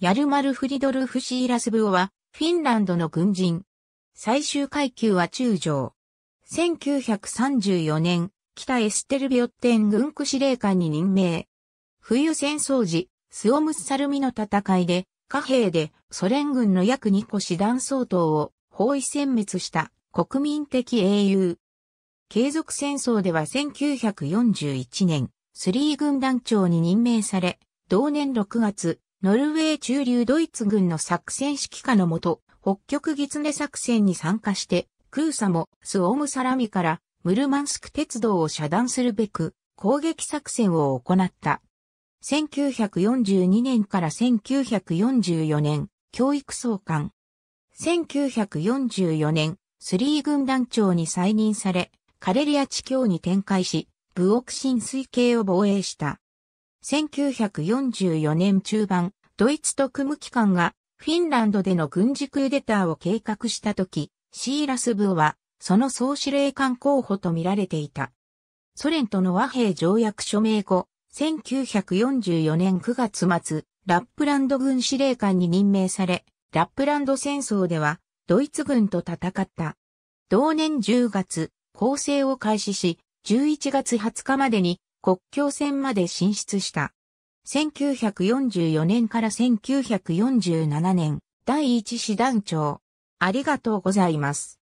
ヤルマルフリドルフ・シーラスブオは、フィンランドの軍人。最終階級は中将。1934年、北エステルビオッテン軍区司令官に任命。冬戦争時、スオムスサルミの戦いで、貨幣でソ連軍の約2個師団相当を包囲殲滅した国民的英雄。継続戦争では1941年、スリー軍団長に任命され、同年6月、ノルウェー駐留ドイツ軍の作戦指揮下のもと、北極狐作戦に参加して、クーサもスオムサラミからムルマンスク鉄道を遮断するべく攻撃作戦を行った。1942年から1944年、教育総監。1944年、スリー軍団長に再任され、カレリア地境に展開し、武奥新水系を防衛した。1944年中盤、ドイツ特務機関がフィンランドでの軍事クーデターを計画したとき、シーラスブはその総司令官候補と見られていた。ソ連との和平条約署名後、1944年9月末、ラップランド軍司令官に任命され、ラップランド戦争ではドイツ軍と戦った。同年10月、攻勢を開始し、11月20日までに国境線まで進出した。1944年から1947年、第一師団長。ありがとうございます。